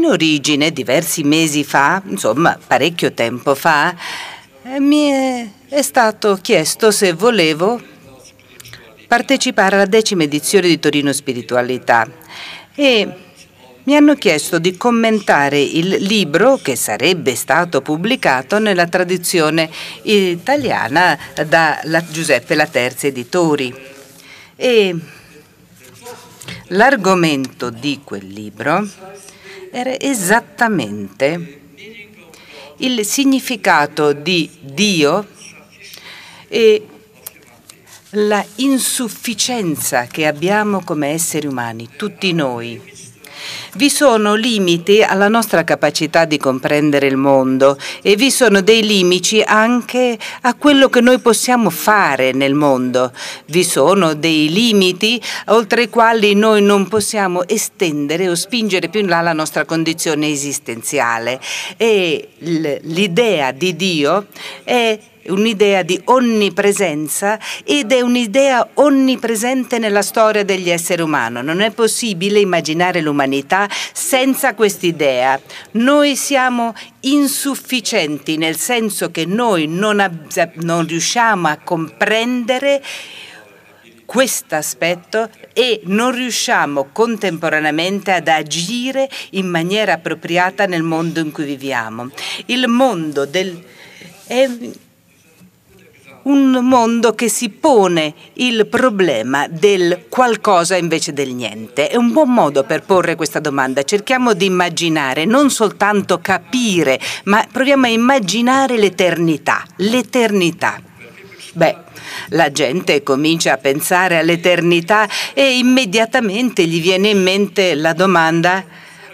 In origine, diversi mesi fa, insomma parecchio tempo fa, eh, mi è, è stato chiesto se volevo partecipare alla decima edizione di Torino Spiritualità e mi hanno chiesto di commentare il libro che sarebbe stato pubblicato nella tradizione italiana da Giuseppe La Terza Editori. E l'argomento di quel libro era esattamente il significato di Dio e la insufficienza che abbiamo come esseri umani, tutti noi. Vi sono limiti alla nostra capacità di comprendere il mondo e vi sono dei limiti anche a quello che noi possiamo fare nel mondo. Vi sono dei limiti oltre i quali noi non possiamo estendere o spingere più in là la nostra condizione esistenziale. E l'idea di Dio è un'idea di onnipresenza ed è un'idea onnipresente nella storia degli esseri umani. Non è possibile immaginare l'umanità senza quest'idea. Noi siamo insufficienti nel senso che noi non, non riusciamo a comprendere questo aspetto e non riusciamo contemporaneamente ad agire in maniera appropriata nel mondo in cui viviamo. Il mondo del... È un mondo che si pone il problema del qualcosa invece del niente. È un buon modo per porre questa domanda. Cerchiamo di immaginare, non soltanto capire, ma proviamo a immaginare l'eternità. L'eternità. Beh, la gente comincia a pensare all'eternità e immediatamente gli viene in mente la domanda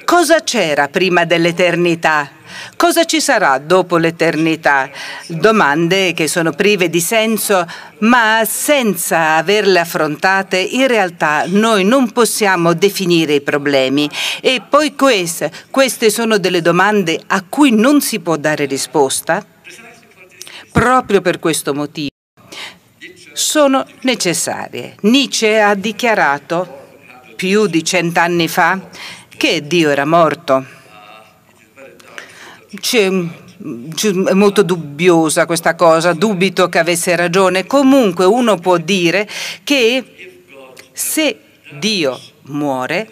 cosa c'era prima dell'eternità? Cosa ci sarà dopo l'eternità? Domande che sono prive di senso, ma senza averle affrontate in realtà noi non possiamo definire i problemi. E poi queste, queste sono delle domande a cui non si può dare risposta proprio per questo motivo sono necessarie. Nietzsche ha dichiarato più di cent'anni fa che Dio era morto. Mm, c'è, è molto dubbiosa questa cosa, dubito che avesse ragione. Comunque uno può dire che se Dio muore,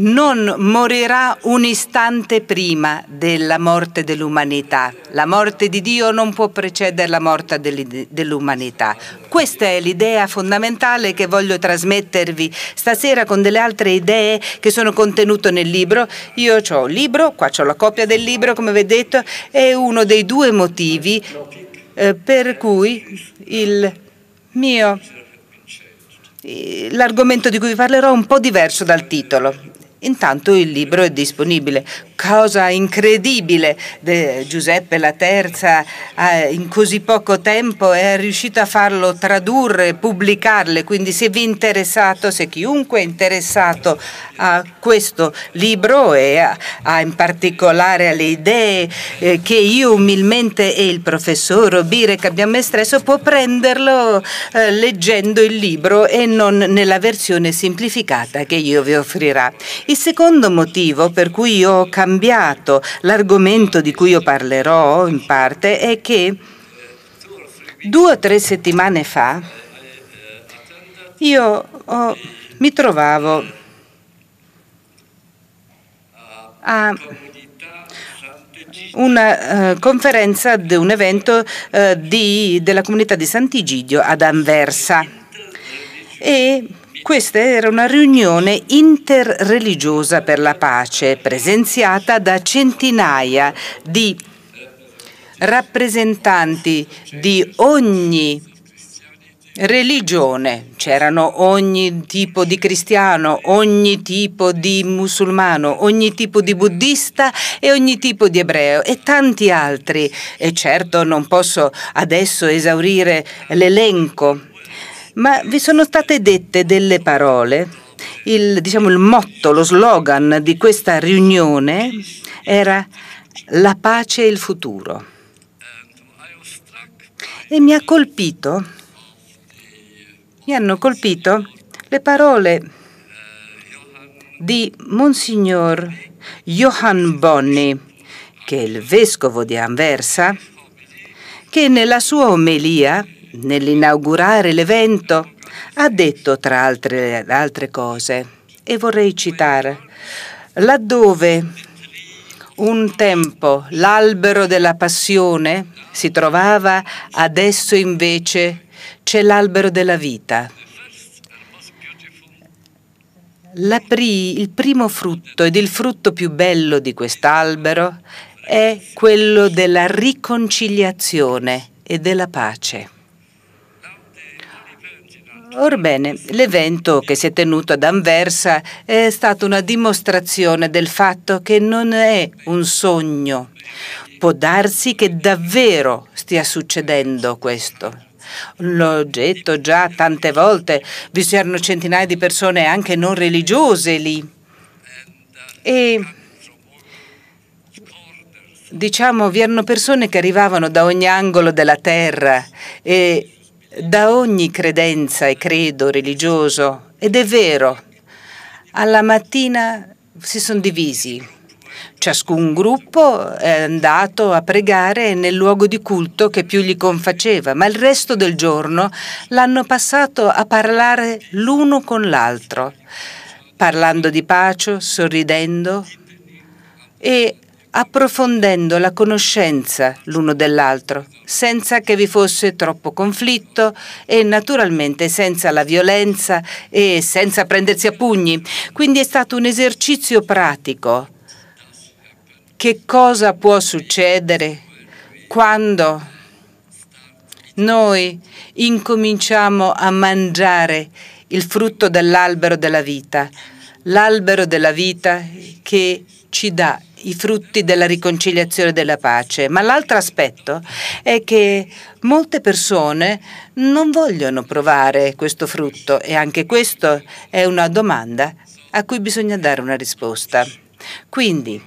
non morirà un istante prima della morte dell'umanità. La morte di Dio non può precedere la morte dell'umanità. Questa è l'idea fondamentale che voglio trasmettervi stasera con delle altre idee che sono contenute nel libro. Io ho il libro, qua ho la copia del libro come vedete, è uno dei due motivi eh, per cui il mio eh, l'argomento di cui vi parlerò è un po' diverso dal titolo. Intanto il libro è disponibile. Cosa incredibile! De Giuseppe la Terza eh, in così poco tempo è riuscito a farlo tradurre, pubblicarle, quindi se vi è interessato, se chiunque è interessato a questo libro e a, a in particolare alle idee eh, che io umilmente e il professor Birek abbiamo espresso, può prenderlo eh, leggendo il libro e non nella versione semplificata che io vi offrirà. Il secondo motivo per cui ho cambiato l'argomento di cui io parlerò in parte è che due o tre settimane fa io oh, mi trovavo a una uh, conferenza di un evento uh, di, della comunità di Sant'Igidio ad Anversa e questa era una riunione interreligiosa per la pace, presenziata da centinaia di rappresentanti di ogni religione, c'erano ogni tipo di cristiano, ogni tipo di musulmano, ogni tipo di buddista e ogni tipo di ebreo e tanti altri. E certo non posso adesso esaurire l'elenco ma vi sono state dette delle parole? Il, diciamo, il motto, lo slogan di questa riunione era la pace e il futuro. E mi ha colpito, mi hanno colpito le parole di Monsignor Johann Bonny, che è il vescovo di Anversa, che nella sua omelia nell'inaugurare l'evento, ha detto tra altre, altre cose, e vorrei citare, laddove un tempo l'albero della passione si trovava, adesso invece c'è l'albero della vita. Pri, il primo frutto ed il frutto più bello di quest'albero è quello della riconciliazione e della pace. Orbene, l'evento che si è tenuto ad Anversa è stata una dimostrazione del fatto che non è un sogno. Può darsi che davvero stia succedendo questo. L'ho detto già tante volte, vi c'erano centinaia di persone anche non religiose lì. E diciamo, vi erano persone che arrivavano da ogni angolo della terra e da ogni credenza e credo religioso ed è vero, alla mattina si sono divisi. Ciascun gruppo è andato a pregare nel luogo di culto che più gli confaceva, ma il resto del giorno l'hanno passato a parlare l'uno con l'altro, parlando di pace, sorridendo e approfondendo la conoscenza l'uno dell'altro, senza che vi fosse troppo conflitto e naturalmente senza la violenza e senza prendersi a pugni. Quindi è stato un esercizio pratico. Che cosa può succedere quando noi incominciamo a mangiare il frutto dell'albero della vita, l'albero della vita che ci dà i frutti della riconciliazione e della pace, ma l'altro aspetto è che molte persone non vogliono provare questo frutto e anche questa è una domanda a cui bisogna dare una risposta. Quindi,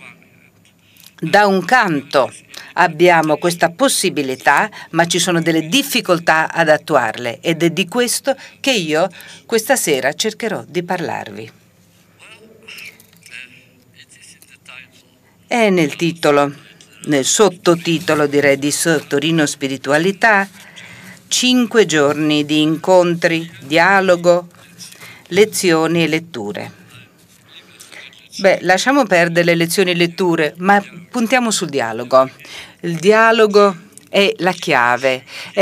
da un canto abbiamo questa possibilità, ma ci sono delle difficoltà ad attuarle ed è di questo che io questa sera cercherò di parlarvi. è nel titolo, nel sottotitolo direi di Torino Spiritualità, cinque giorni di incontri, dialogo, lezioni e letture. Beh, lasciamo perdere le lezioni e letture, ma puntiamo sul dialogo. Il dialogo è la chiave, è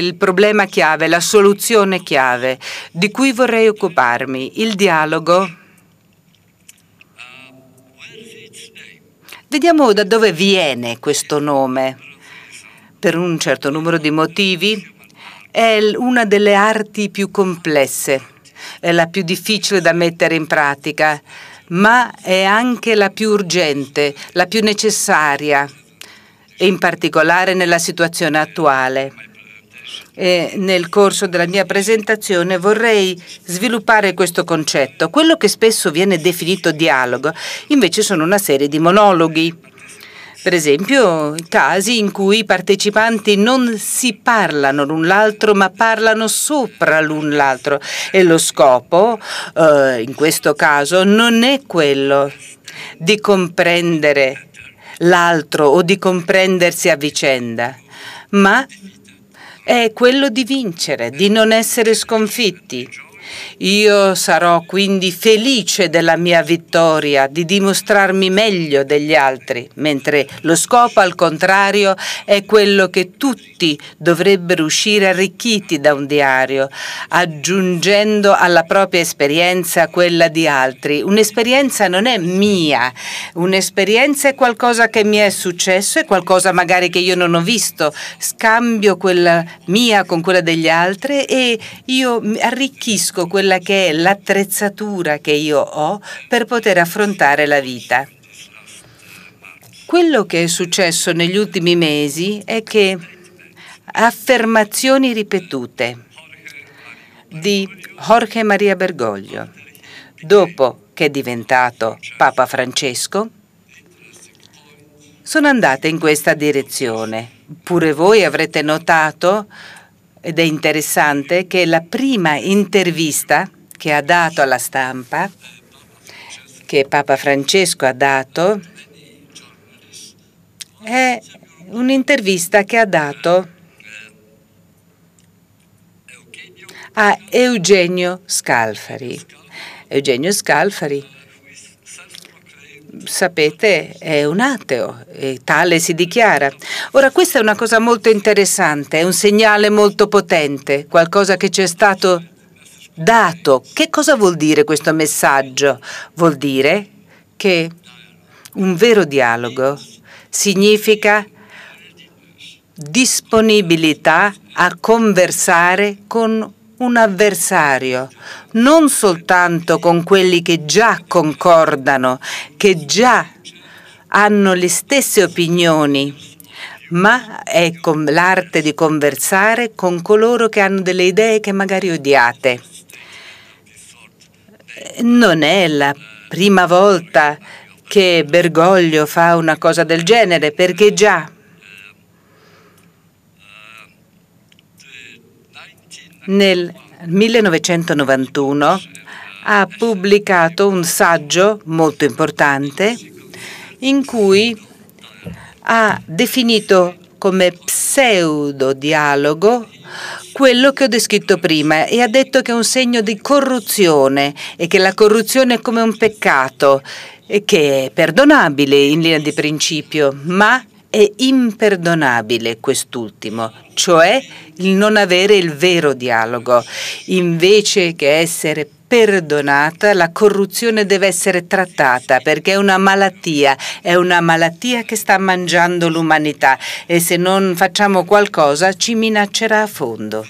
il problema chiave, la soluzione chiave di cui vorrei occuparmi. Il dialogo Vediamo da dove viene questo nome. Per un certo numero di motivi è una delle arti più complesse, è la più difficile da mettere in pratica, ma è anche la più urgente, la più necessaria, in particolare nella situazione attuale eh, nel corso della mia presentazione vorrei sviluppare questo concetto. Quello che spesso viene definito dialogo invece sono una serie di monologhi. Per esempio, casi in cui i partecipanti non si parlano l'un l'altro, ma parlano sopra l'un l'altro. E lo scopo, eh, in questo caso, non è quello di comprendere l'altro o di comprendersi a vicenda, ma è quello di vincere, di non essere sconfitti. Io sarò quindi felice della mia vittoria, di dimostrarmi meglio degli altri, mentre lo scopo al contrario è quello che tutti dovrebbero uscire arricchiti da un diario, aggiungendo alla propria esperienza quella di altri. Un'esperienza non è mia, un'esperienza è qualcosa che mi è successo, è qualcosa magari che io non ho visto, scambio quella mia con quella degli altri e io arricchisco conosco quella che è l'attrezzatura che io ho per poter affrontare la vita. Quello che è successo negli ultimi mesi è che affermazioni ripetute di Jorge Maria Bergoglio, dopo che è diventato Papa Francesco, sono andate in questa direzione. Pure voi avrete notato ed è interessante che la prima intervista che ha dato alla stampa, che Papa Francesco ha dato, è un'intervista che ha dato a Eugenio Scalfari. Eugenio Scalfari sapete, è un ateo e tale si dichiara. Ora, questa è una cosa molto interessante, è un segnale molto potente, qualcosa che ci è stato dato. Che cosa vuol dire questo messaggio? Vuol dire che un vero dialogo significa disponibilità a conversare con un avversario, non soltanto con quelli che già concordano, che già hanno le stesse opinioni, ma è l'arte di conversare con coloro che hanno delle idee che magari odiate. Non è la prima volta che Bergoglio fa una cosa del genere, perché già nel 1991 ha pubblicato un saggio molto importante in cui ha definito come pseudo-dialogo quello che ho descritto prima e ha detto che è un segno di corruzione e che la corruzione è come un peccato e che è perdonabile in linea di principio, ma è imperdonabile quest'ultimo, cioè il non avere il vero dialogo. Invece che essere perdonata, la corruzione deve essere trattata perché è una malattia, è una malattia che sta mangiando l'umanità e se non facciamo qualcosa ci minaccerà a fondo.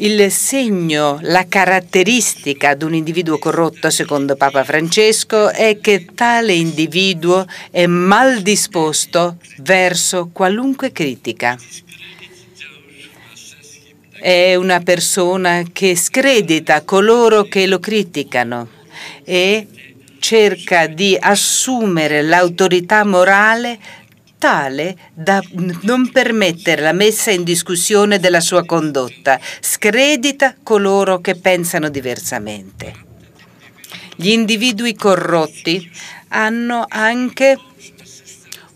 il segno, la caratteristica di un individuo corrotto, secondo Papa Francesco, è che tale individuo è mal disposto verso qualunque critica. È una persona che scredita coloro che lo criticano e cerca di assumere l'autorità morale tale da non permettere la messa in discussione della sua condotta, scredita coloro che pensano diversamente. Gli individui corrotti hanno anche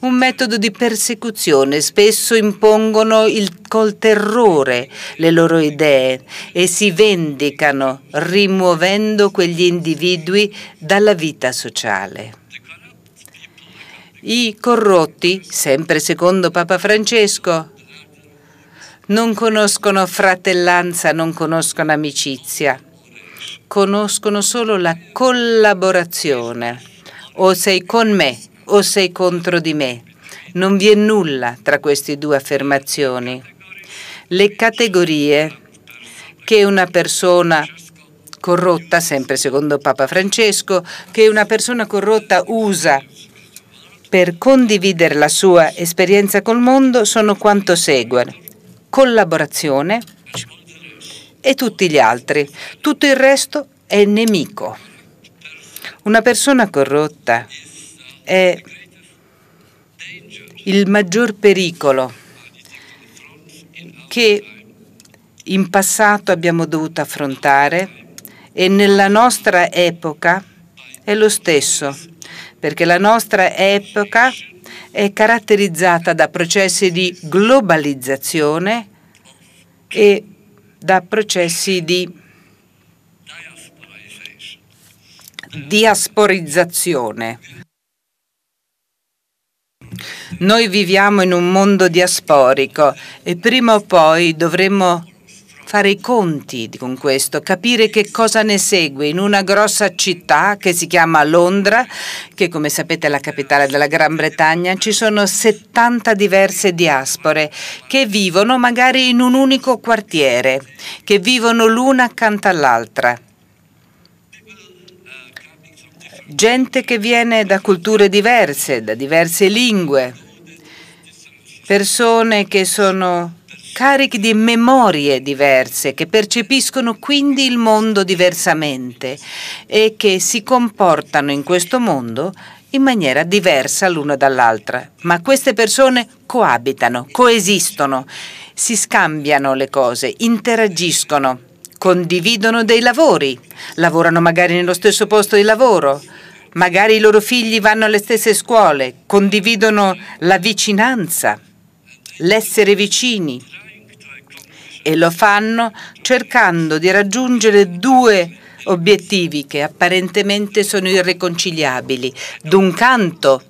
un metodo di persecuzione, spesso impongono il, col terrore le loro idee e si vendicano rimuovendo quegli individui dalla vita sociale. I corrotti, sempre secondo Papa Francesco, non conoscono fratellanza, non conoscono amicizia, conoscono solo la collaborazione. O sei con me o sei contro di me. Non vi è nulla tra queste due affermazioni. Le categorie che una persona corrotta, sempre secondo Papa Francesco, che una persona corrotta usa per condividere la sua esperienza col mondo sono quanto segue. Collaborazione e tutti gli altri. Tutto il resto è nemico. Una persona corrotta è il maggior pericolo che in passato abbiamo dovuto affrontare e nella nostra epoca è lo stesso perché la nostra epoca è caratterizzata da processi di globalizzazione e da processi di diasporizzazione. Noi viviamo in un mondo diasporico e prima o poi dovremmo fare i conti con questo, capire che cosa ne segue in una grossa città che si chiama Londra, che come sapete è la capitale della Gran Bretagna, ci sono 70 diverse diaspore che vivono magari in un unico quartiere, che vivono l'una accanto all'altra gente che viene da culture diverse, da diverse lingue, persone che sono carichi di memorie diverse, che percepiscono quindi il mondo diversamente e che si comportano in questo mondo in maniera diversa l'una dall'altra. Ma queste persone coabitano, coesistono, si scambiano le cose, interagiscono, condividono dei lavori, lavorano magari nello stesso posto di lavoro, magari i loro figli vanno alle stesse scuole, condividono la vicinanza, l'essere vicini, e lo fanno cercando di raggiungere due obiettivi che apparentemente sono irreconciliabili. D'un canto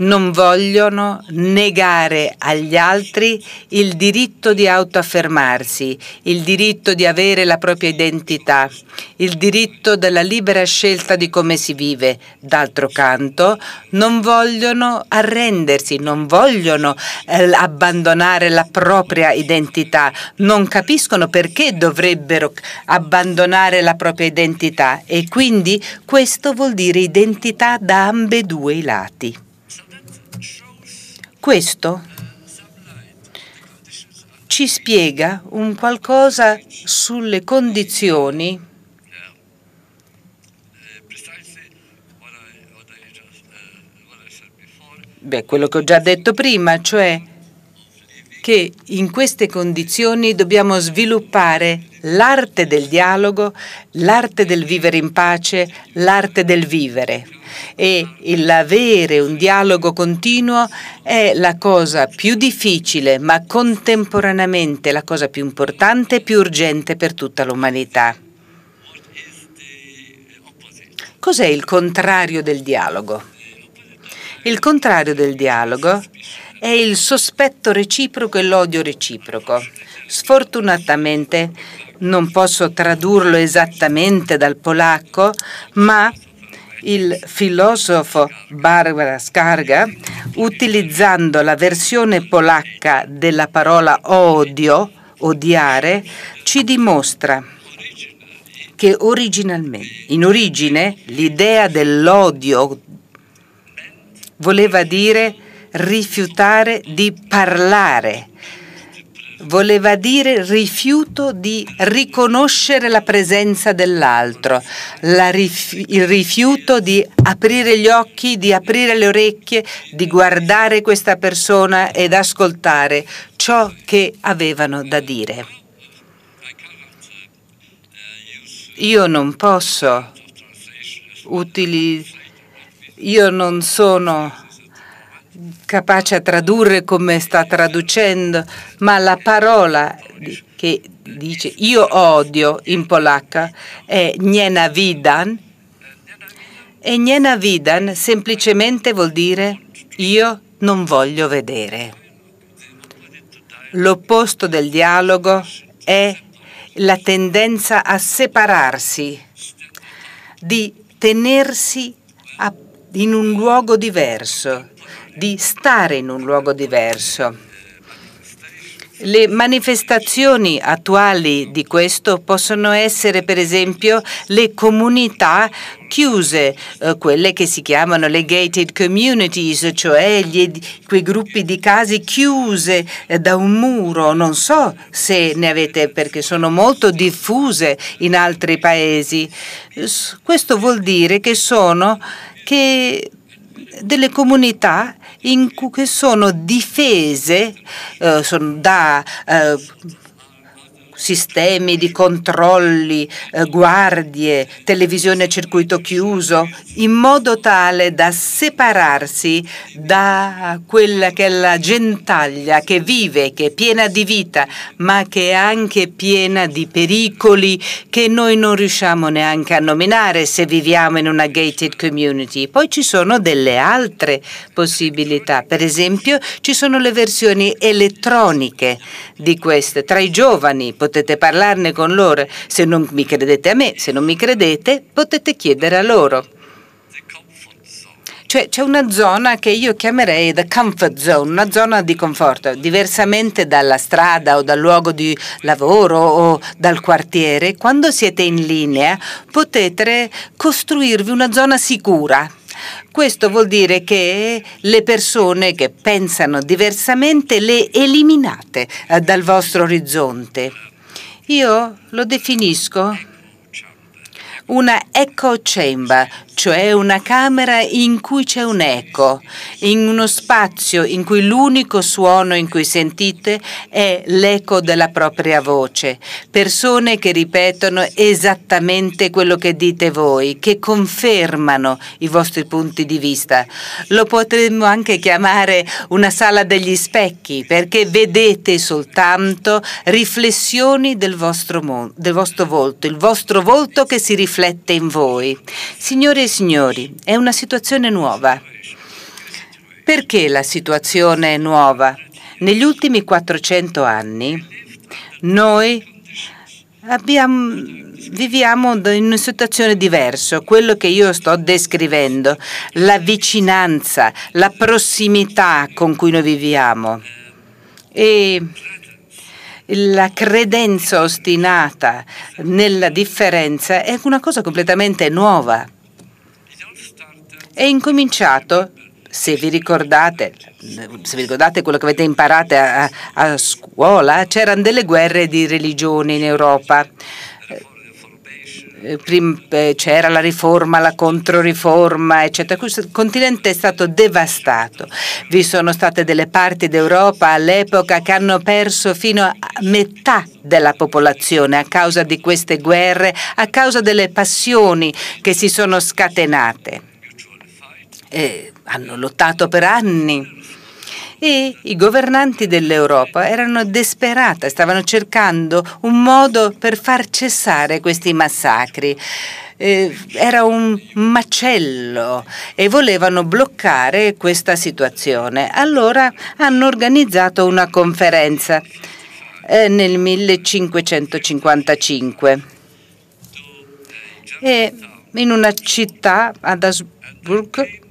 non vogliono negare agli altri il diritto di autoaffermarsi, il diritto di avere la propria identità, il diritto della libera scelta di come si vive. D'altro canto, non vogliono arrendersi, non vogliono eh, abbandonare la propria identità, non capiscono perché dovrebbero abbandonare la propria identità e quindi questo vuol dire identità da ambedue i lati. Questo ci spiega un qualcosa sulle condizioni Beh, quello che ho già detto prima, cioè che in queste condizioni dobbiamo sviluppare l'arte del dialogo, l'arte del vivere in pace, l'arte del vivere e l'avere un dialogo continuo è la cosa più difficile, ma contemporaneamente la cosa più importante e più urgente per tutta l'umanità. Cos'è il contrario del dialogo? Il contrario del dialogo è il sospetto reciproco e l'odio reciproco. Sfortunatamente non posso tradurlo esattamente dal polacco, ma il filosofo Barbara Skarga, utilizzando la versione polacca della parola odio, odiare, ci dimostra che in origine l'idea dell'odio voleva dire rifiutare di parlare, voleva dire rifiuto di riconoscere la presenza dell'altro, la rifi- il rifiuto di aprire gli occhi, di aprire le orecchie, di guardare questa persona ed ascoltare ciò che avevano da dire. Io non posso utilizzare, io non sono capace a tradurre come sta traducendo, ma la parola che dice io odio in polacca è nienavidan e nienavidan semplicemente vuol dire io non voglio vedere. L'opposto del dialogo è la tendenza a separarsi, di tenersi in un luogo diverso, di stare in un luogo diverso. Le manifestazioni attuali di questo possono essere per esempio le comunità chiuse, eh, quelle che si chiamano le gated communities, cioè gli, quei gruppi di case chiuse eh, da un muro. Non so se ne avete perché sono molto diffuse in altri paesi. Questo vuol dire che sono che delle comunità cui, che sono difese eh, sono da eh, sistemi di controlli, eh, guardie, televisione a circuito chiuso, in modo tale da separarsi da quella che è la gentaglia che vive, che è piena di vita, ma che è anche piena di pericoli che noi non riusciamo neanche a nominare se viviamo in una gated community. Poi ci sono delle altre possibilità, per esempio ci sono le versioni elettroniche di queste, tra i giovani potete parlarne con loro. Se non mi credete a me, se non mi credete, potete chiedere a loro. Cioè c'è una zona che io chiamerei the comfort zone, una zona di conforto, diversamente dalla strada o dal luogo di lavoro o dal quartiere, quando siete in linea potete costruirvi una zona sicura. Questo vuol dire che le persone che pensano diversamente le eliminate eh, dal vostro orizzonte. Io lo definisco una echo chamber, cioè una camera in cui c'è un eco, in uno spazio in cui l'unico suono in cui sentite è l'eco della propria voce, persone che ripetono esattamente quello che dite voi, che confermano i vostri punti di vista. Lo potremmo anche chiamare una sala degli specchi perché vedete soltanto riflessioni del vostro, del vostro volto, il vostro volto che si riflette in voi. Signore signori, è una situazione nuova. Perché la situazione è nuova? Negli ultimi 400 anni noi abbiamo, viviamo in una situazione diversa, quello che io sto descrivendo, la vicinanza, la prossimità con cui noi viviamo e la credenza ostinata nella differenza è una cosa completamente nuova è incominciato se vi, ricordate, se vi ricordate, quello che avete imparato a, a scuola, c'erano delle guerre di religione in Europa. Eh, eh, c'era la riforma, la controriforma, eccetera. Questo continente è stato devastato. Vi sono state delle parti d'Europa all'epoca che hanno perso fino a metà della popolazione a causa di queste guerre, a causa delle passioni che si sono scatenate eh, hanno lottato per anni e i governanti dell'Europa erano disperati, stavano cercando un modo per far cessare questi massacri. Eh, era un macello e volevano bloccare questa situazione. Allora hanno organizzato una conferenza eh, nel 1555 e in una città ad Asburg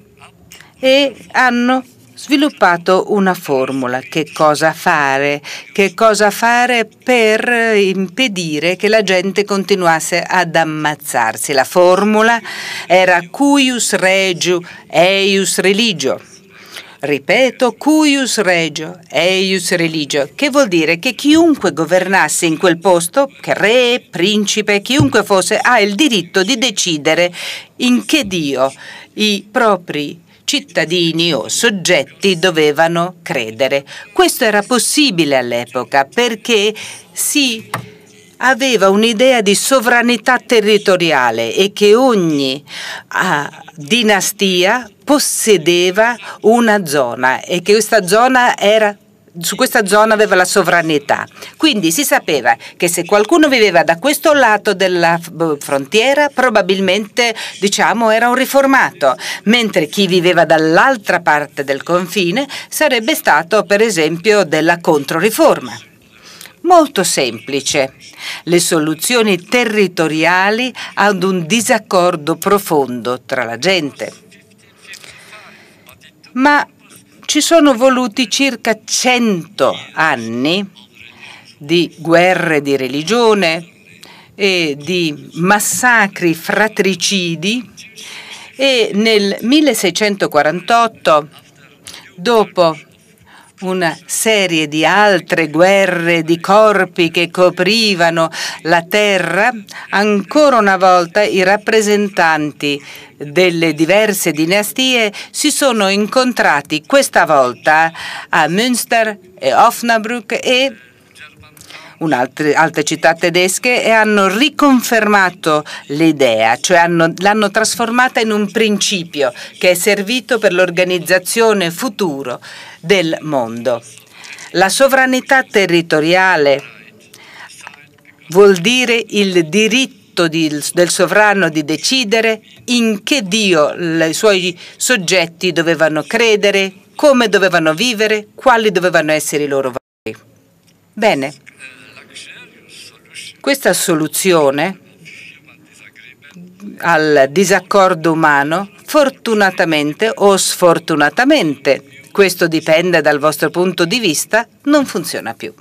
e hanno sviluppato una formula, che cosa fare, che cosa fare per impedire che la gente continuasse ad ammazzarsi. La formula era cuius regio, eius religio. Ripeto, cuius regio, eius religio, che vuol dire che chiunque governasse in quel posto, che re, principe, chiunque fosse, ha il diritto di decidere in che Dio i propri cittadini o soggetti dovevano credere. Questo era possibile all'epoca perché si aveva un'idea di sovranità territoriale e che ogni ah, dinastia possedeva una zona e che questa zona era su questa zona aveva la sovranità. Quindi si sapeva che se qualcuno viveva da questo lato della boh, frontiera probabilmente diciamo, era un riformato, mentre chi viveva dall'altra parte del confine sarebbe stato per esempio della controriforma. Molto semplice. Le soluzioni territoriali ad un disaccordo profondo tra la gente. Ma ci sono voluti circa 100 anni di guerre di religione e di massacri fratricidi e nel 1648, dopo una serie di altre guerre di corpi che coprivano la terra, ancora una volta i rappresentanti delle diverse dinastie si sono incontrati questa volta a Münster e Osnabrück e altre, altre città tedesche e hanno riconfermato l'idea, cioè l'hanno trasformata in un principio che è servito per l'organizzazione futuro del mondo. La sovranità territoriale vuol dire il diritto del sovrano di decidere in che Dio i suoi soggetti dovevano credere, come dovevano vivere, quali dovevano essere i loro valori. Bene, questa soluzione al disaccordo umano, fortunatamente o sfortunatamente, questo dipende dal vostro punto di vista, non funziona più.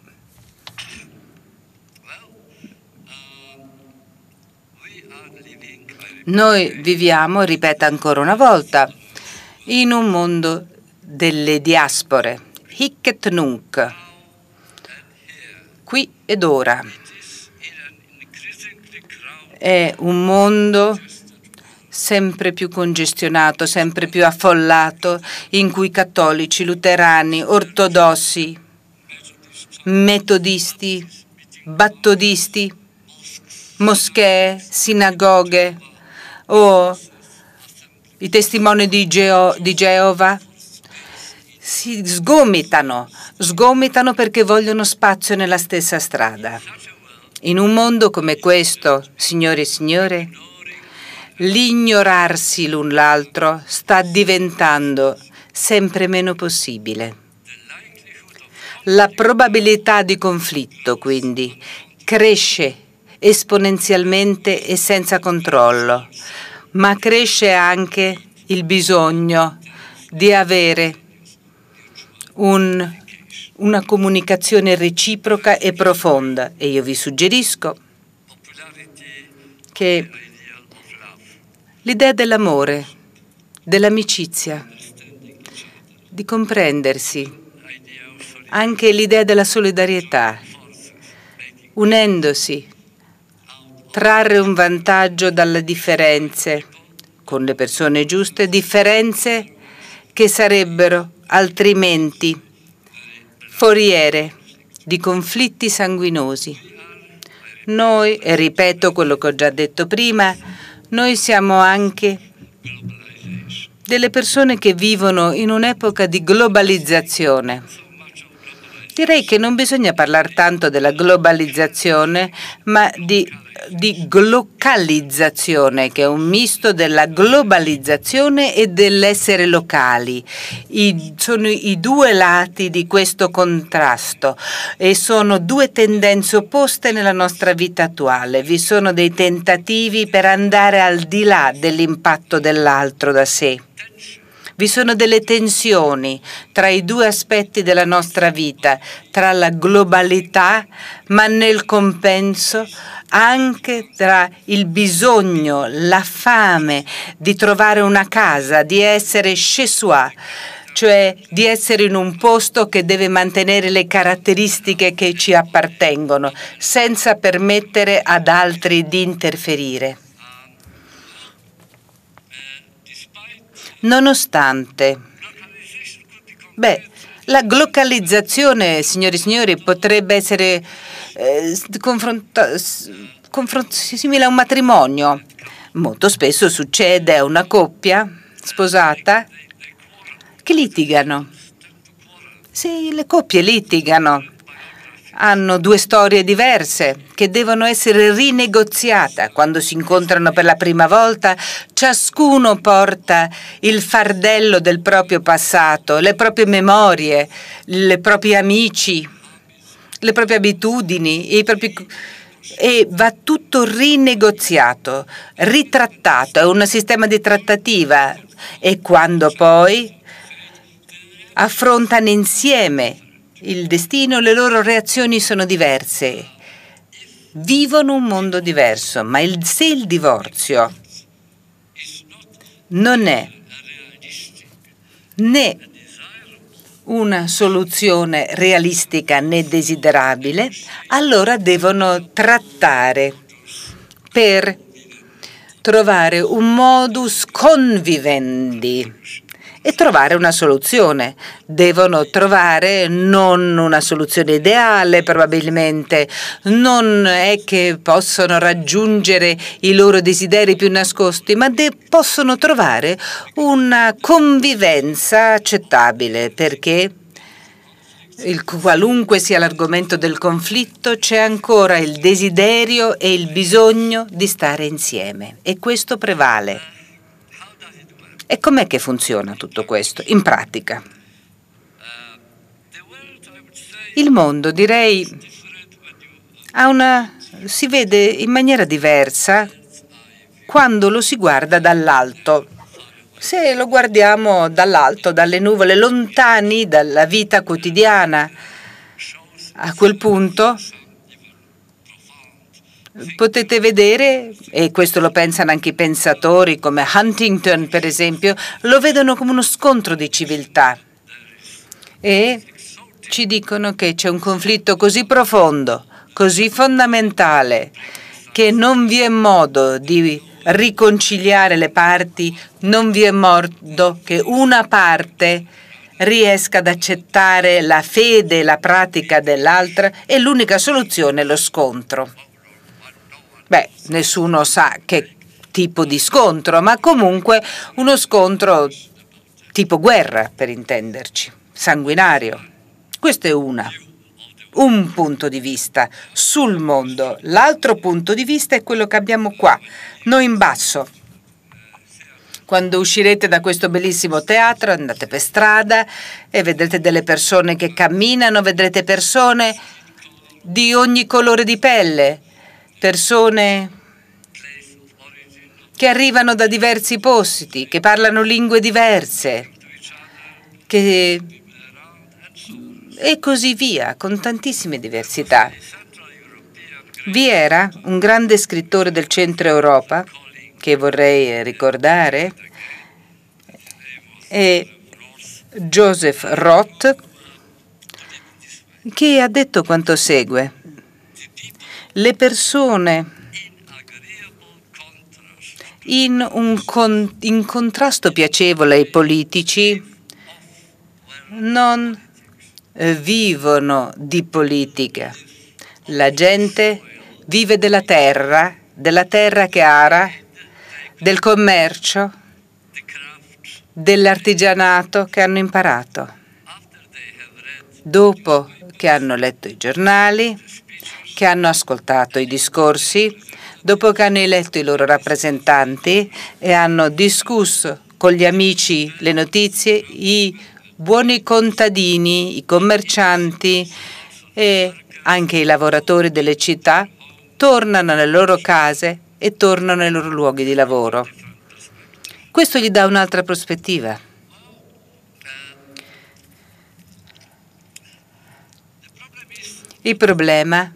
Noi viviamo, ripeto ancora una volta, in un mondo delle diaspore, hic et nunc, qui ed ora è un mondo sempre più congestionato, sempre più affollato, in cui cattolici, luterani, ortodossi, metodisti, battodisti, moschee, sinagoghe o i testimoni di, Geo di Geova si sgomitano, sgomitano perché vogliono spazio nella stessa strada. In un mondo come questo, signore e signore, l'ignorarsi l'un l'altro sta diventando sempre meno possibile. La probabilità di conflitto, quindi, cresce esponenzialmente e senza controllo, ma cresce anche il bisogno di avere un una comunicazione reciproca e profonda e io vi suggerisco che l'idea dell'amore, dell'amicizia, di comprendersi, anche l'idea della solidarietà, unendosi, trarre un vantaggio dalle differenze con le persone giuste, differenze che sarebbero altrimenti foriere di conflitti sanguinosi. Noi, e ripeto quello che ho già detto prima, noi siamo anche delle persone che vivono in un'epoca di globalizzazione Direi che non bisogna parlare tanto della globalizzazione, ma di, di localizzazione, che è un misto della globalizzazione e dell'essere locali. I, sono i due lati di questo contrasto e sono due tendenze opposte nella nostra vita attuale. Vi sono dei tentativi per andare al di là dell'impatto dell'altro da sé. Vi sono delle tensioni tra i due aspetti della nostra vita, tra la globalità, ma nel compenso anche tra il bisogno, la fame di trovare una casa, di essere chez soi cioè di essere in un posto che deve mantenere le caratteristiche che ci appartengono, senza permettere ad altri di interferire. Nonostante, beh, la glocalizzazione, signori e signori, potrebbe essere eh, simile a un matrimonio. Molto spesso succede a una coppia sposata che litigano. Sì, le coppie litigano hanno due storie diverse che devono essere rinegoziate. Quando si incontrano per la prima volta, ciascuno porta il fardello del proprio passato, le proprie memorie, i propri amici, le proprie abitudini, propri... e va tutto rinegoziato, ritrattato, è un sistema di trattativa e quando poi affrontano insieme il destino, le loro reazioni sono diverse, vivono un mondo diverso, ma il, se il divorzio non è né una soluzione realistica né desiderabile, allora devono trattare per trovare un modus convivendi e trovare una soluzione. Devono trovare non una soluzione ideale probabilmente, non è che possono raggiungere i loro desideri più nascosti, ma possono trovare una convivenza accettabile perché il, qualunque sia l'argomento del conflitto, c'è ancora il desiderio e il bisogno di stare insieme e questo prevale. E com'è che funziona tutto questo in pratica? Il mondo, direi, una, si vede in maniera diversa quando lo si guarda dall'alto. Se lo guardiamo dall'alto, dalle nuvole, lontani dalla vita quotidiana, a quel punto potete vedere, e questo lo pensano anche i pensatori come Huntington per esempio, lo vedono come uno scontro di civiltà e ci dicono che c'è un conflitto così profondo, così fondamentale, che non vi è modo di riconciliare le parti, non vi è modo che una parte riesca ad accettare la fede e la pratica dell'altra e l'unica soluzione è lo scontro beh, nessuno sa che tipo di scontro, ma comunque uno scontro tipo guerra, per intenderci, sanguinario. Questo è una, un punto di vista sul mondo. L'altro punto di vista è quello che abbiamo qua, noi in basso. Quando uscirete da questo bellissimo teatro andate per strada e vedrete delle persone che camminano, vedrete persone di ogni colore di pelle, persone che arrivano da diversi posti, che parlano lingue diverse, che... e così via, con tantissime diversità. Vi era un grande scrittore del centro Europa, che vorrei ricordare, e Joseph Roth, che ha detto quanto segue le persone in un con, in contrasto piacevole ai politici non eh, vivono di politica. La gente vive della terra, della terra che ara, del commercio, dell'artigianato che hanno imparato. Dopo che hanno letto i giornali, che hanno ascoltato i discorsi, dopo che hanno eletto i loro rappresentanti e hanno discusso con gli amici le notizie, i buoni contadini, i commercianti e anche i lavoratori delle città tornano alle loro case e tornano ai loro luoghi di lavoro. Questo gli dà un'altra prospettiva. Il problema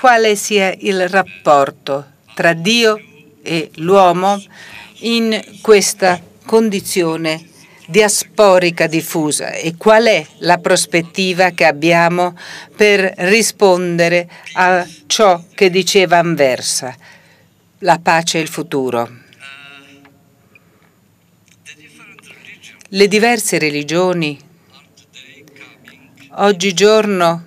quale sia il rapporto tra Dio e l'uomo in questa condizione diasporica diffusa e qual è la prospettiva che abbiamo per rispondere a ciò che diceva Anversa, la pace e il futuro. Le diverse religioni oggigiorno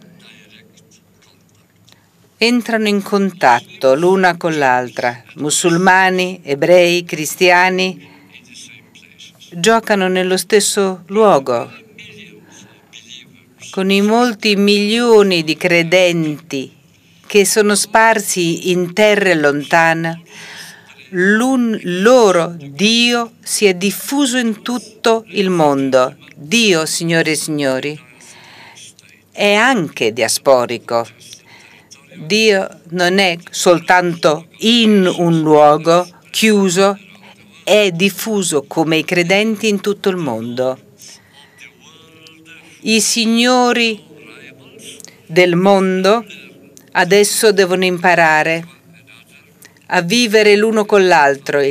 entrano in contatto l'una con l'altra. Musulmani, ebrei, cristiani giocano nello stesso luogo con i molti milioni di credenti che sono sparsi in terre lontane, l'un loro Dio si è diffuso in tutto il mondo. Dio, signore e signori, è anche diasporico. Dio non è soltanto in un luogo chiuso, è diffuso come i credenti in tutto il mondo. I signori del mondo adesso devono imparare a vivere l'uno con l'altro,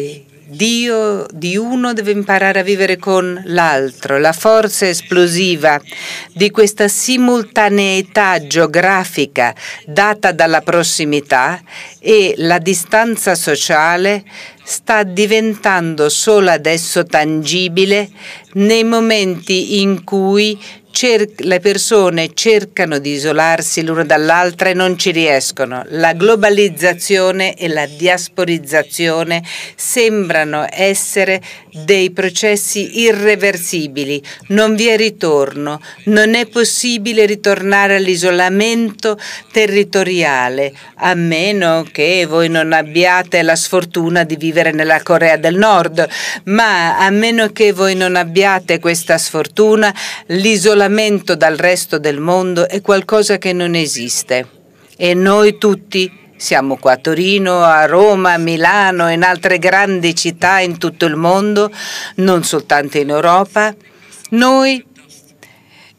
Dio di uno deve imparare a vivere con l'altro. La forza esplosiva di questa simultaneità geografica data dalla prossimità e la distanza sociale sta diventando solo adesso tangibile nei momenti in cui le persone cercano di isolarsi l'una dall'altra e non ci riescono. La globalizzazione e la diasporizzazione sembrano essere dei processi irreversibili, non vi è ritorno, non è possibile ritornare all'isolamento territoriale, a meno che voi non abbiate la sfortuna di vivere vivere nella Corea del Nord, ma a meno che voi non abbiate questa sfortuna, l'isolamento dal resto del mondo è qualcosa che non esiste. E noi tutti siamo qua a Torino, a Roma, a Milano e in altre grandi città in tutto il mondo, non soltanto in Europa. Noi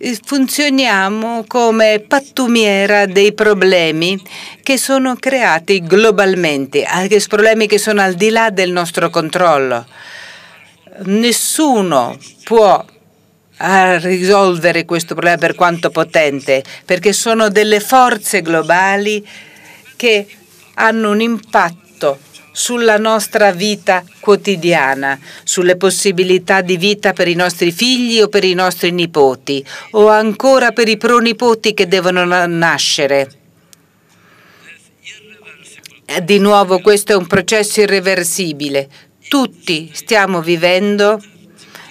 eh, funzioniamo come pattumiera dei problemi che sono creati globalmente, anche problemi che sono al di là del nostro controllo. Nessuno può a risolvere questo problema per quanto potente, perché sono delle forze globali che hanno un impatto sulla nostra vita quotidiana, sulle possibilità di vita per i nostri figli o per i nostri nipoti o ancora per i pronipoti che devono nascere. Eh, di nuovo questo è un processo irreversibile. Tutti stiamo vivendo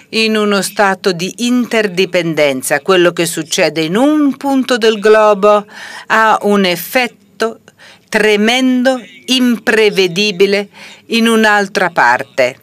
in uno stato di interdipendenza. Quello che succede in un punto del globo ha un effetto tremendo, imprevedibile in un'altra parte.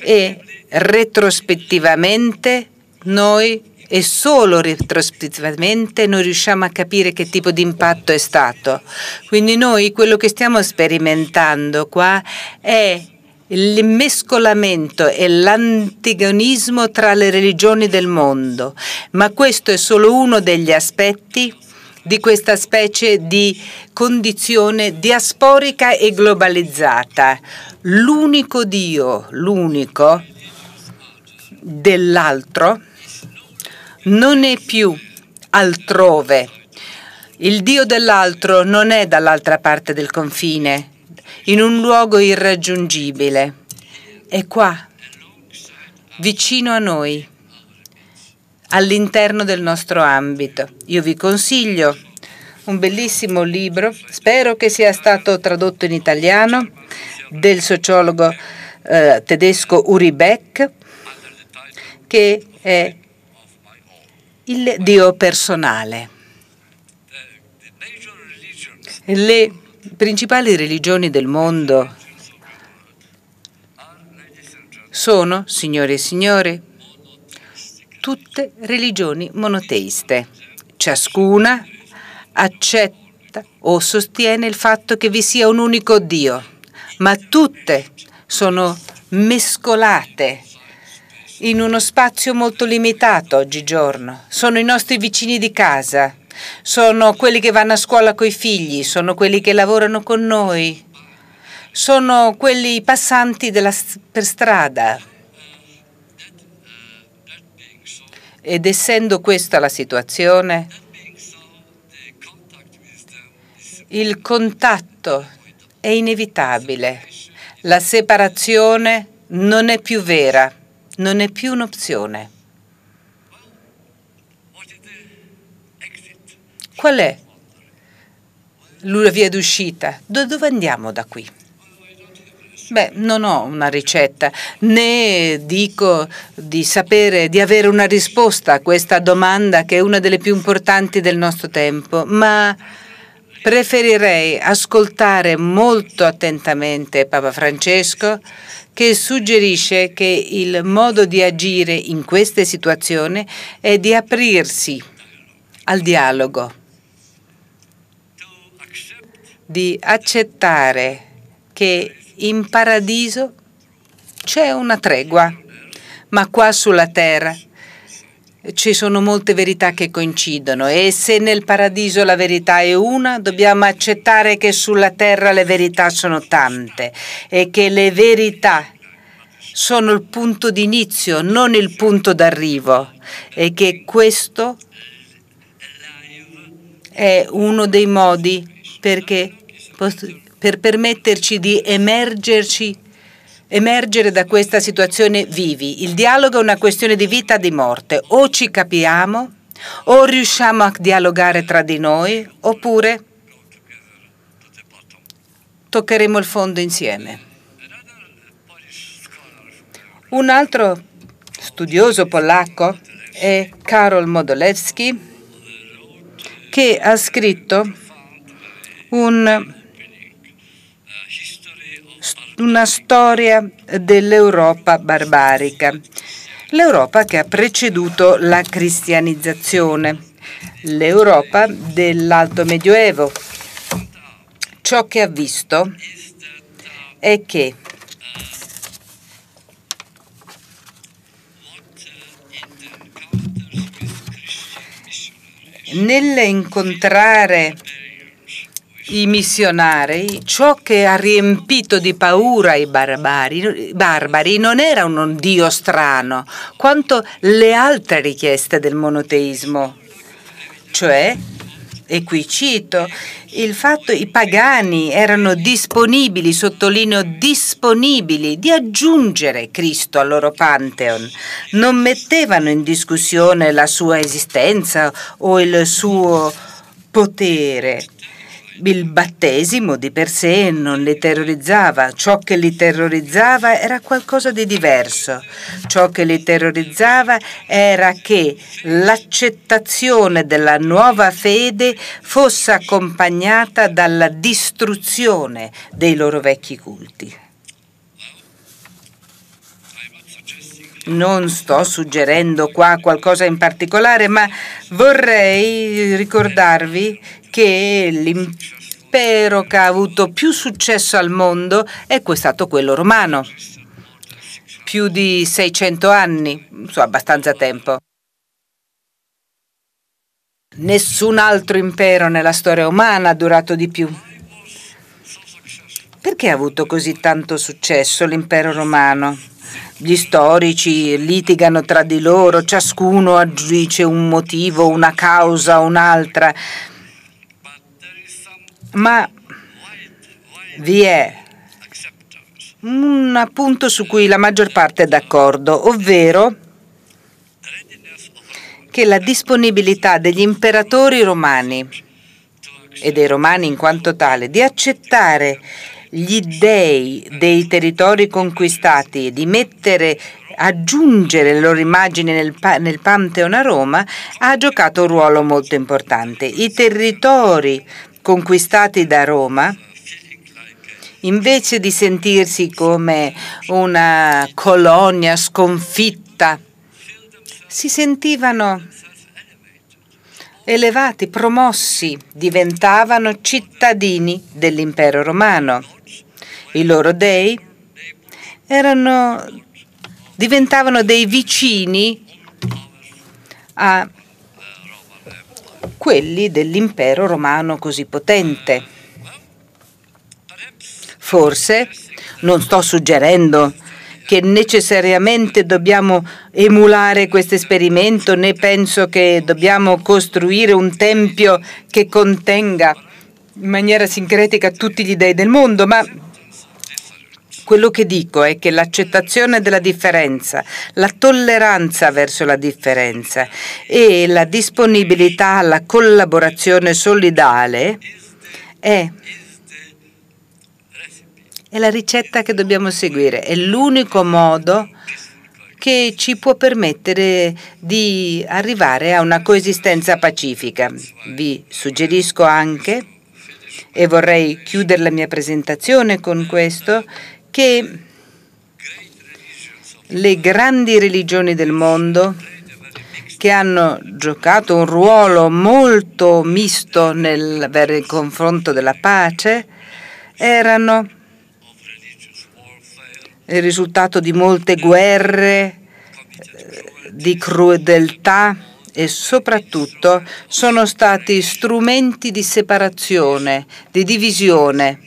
E retrospettivamente noi e solo retrospettivamente noi riusciamo a capire che tipo di impatto è stato. Quindi noi quello che stiamo sperimentando qua è il mescolamento e l'antagonismo tra le religioni del mondo, ma questo è solo uno degli aspetti di questa specie di condizione diasporica e globalizzata. L'unico Dio, l'unico dell'altro, non è più altrove. Il Dio dell'altro non è dall'altra parte del confine, in un luogo irraggiungibile. È qua, vicino a noi all'interno del nostro ambito. Io vi consiglio un bellissimo libro, spero che sia stato tradotto in italiano, del sociologo eh, tedesco Uri Beck, che è il Dio personale. Le principali religioni del mondo sono, signore e signori, tutte religioni monoteiste. Ciascuna accetta o sostiene il fatto che vi sia un unico Dio, ma tutte sono mescolate in uno spazio molto limitato oggigiorno. Sono i nostri vicini di casa, sono quelli che vanno a scuola coi figli, sono quelli che lavorano con noi, sono quelli passanti della, per strada. Ed essendo questa la situazione, il contatto è inevitabile, la separazione non è più vera, non è più un'opzione. Qual è la via d'uscita? dove andiamo da qui? Beh, non ho una ricetta, né dico di sapere, di avere una risposta a questa domanda che è una delle più importanti del nostro tempo, ma preferirei ascoltare molto attentamente Papa Francesco che suggerisce che il modo di agire in queste situazioni è di aprirsi al dialogo, di accettare che in paradiso c'è una tregua, ma qua sulla terra ci sono molte verità che coincidono e se nel paradiso la verità è una, dobbiamo accettare che sulla terra le verità sono tante e che le verità sono il punto d'inizio, non il punto d'arrivo e che questo è uno dei modi perché per permetterci di emergerci emergere da questa situazione vivi. Il dialogo è una questione di vita o di morte. O ci capiamo, o riusciamo a dialogare tra di noi, oppure toccheremo il fondo insieme. Un altro studioso polacco è Karol Modolewski, che ha scritto un una storia dell'Europa barbarica, l'Europa che ha preceduto la cristianizzazione, l'Europa dell'Alto Medioevo. Ciò che ha visto è che nell'incontrare i missionari, ciò che ha riempito di paura i barbari, barbari, non era un dio strano, quanto le altre richieste del monoteismo. Cioè, e qui cito, il fatto che i pagani erano disponibili, sottolineo disponibili, di aggiungere Cristo al loro pantheon. Non mettevano in discussione la sua esistenza o il suo potere il battesimo di per sé non li terrorizzava, ciò che li terrorizzava era qualcosa di diverso. Ciò che li terrorizzava era che l'accettazione della nuova fede fosse accompagnata dalla distruzione dei loro vecchi culti. Non sto suggerendo qua qualcosa in particolare, ma vorrei ricordarvi che l'impero che ha avuto più successo al mondo è stato quello romano, più di 600 anni, su abbastanza tempo. Nessun altro impero nella storia umana ha durato di più. Perché ha avuto così tanto successo l'impero romano? Gli storici litigano tra di loro, ciascuno aggiunge un motivo, una causa, un'altra ma vi è un punto su cui la maggior parte è d'accordo, ovvero che la disponibilità degli imperatori romani e dei romani in quanto tale di accettare gli dèi dei territori conquistati e di mettere, aggiungere le loro immagini nel, nel Pantheon a Roma ha giocato un ruolo molto importante. I territori conquistati da Roma, invece di sentirsi come una colonia sconfitta, si sentivano elevati, promossi, diventavano cittadini dell'impero romano. I loro dei erano, diventavano dei vicini a quelli dell'impero romano così potente. Forse non sto suggerendo che necessariamente dobbiamo emulare questo esperimento, né penso che dobbiamo costruire un tempio che contenga in maniera sincretica tutti gli dei del mondo, ma quello che dico è che l'accettazione della differenza, la tolleranza verso la differenza e la disponibilità alla collaborazione solidale è è la ricetta che dobbiamo seguire, è l'unico modo che ci può permettere di arrivare a una coesistenza pacifica. Vi suggerisco anche, e vorrei chiudere la mia presentazione con questo, che le grandi religioni del mondo che hanno giocato un ruolo molto misto nel, nel confronto della pace erano il risultato di molte guerre, di crudeltà e soprattutto sono stati strumenti di separazione, di divisione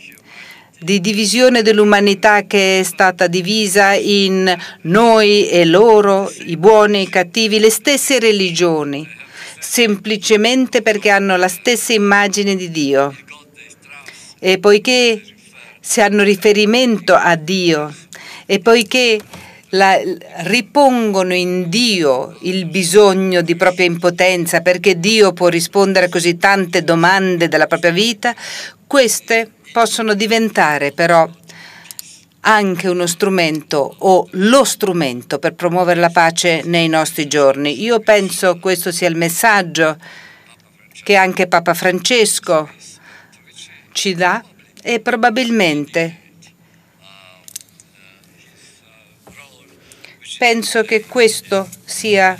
di divisione dell'umanità che è stata divisa in noi e loro, i buoni e i cattivi, le stesse religioni, semplicemente perché hanno la stessa immagine di Dio. E poiché si hanno riferimento a Dio e poiché la, ripongono in Dio il bisogno di propria impotenza perché Dio può rispondere a così tante domande della propria vita, queste possono diventare però anche uno strumento o lo strumento per promuovere la pace nei nostri giorni. Io penso questo sia il messaggio che anche Papa Francesco ci dà e probabilmente penso che questo sia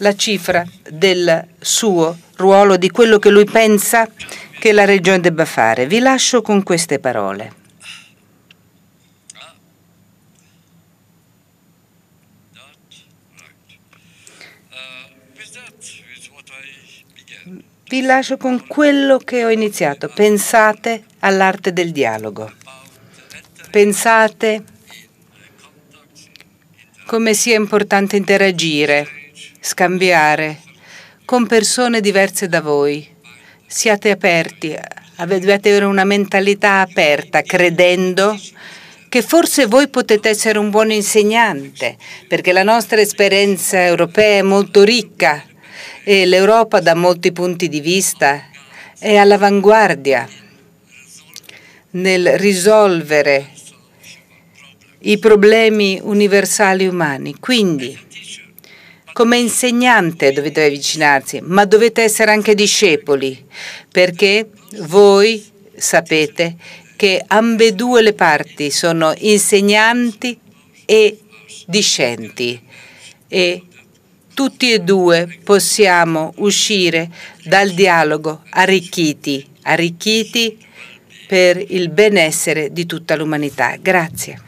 la cifra del suo ruolo, di quello che lui pensa che la Regione debba fare. Vi lascio con queste parole. Vi lascio con quello che ho iniziato. Pensate all'arte del dialogo. Pensate come sia importante interagire, scambiare con persone diverse da voi, siate aperti, dovete avere una mentalità aperta, credendo che forse voi potete essere un buon insegnante, perché la nostra esperienza europea è molto ricca e l'Europa da molti punti di vista è all'avanguardia nel risolvere i problemi universali umani. Quindi, come insegnante dovete avvicinarsi, ma dovete essere anche discepoli, perché voi sapete che ambedue le parti sono insegnanti e discenti e tutti e due possiamo uscire dal dialogo arricchiti, arricchiti per il benessere di tutta l'umanità. Grazie.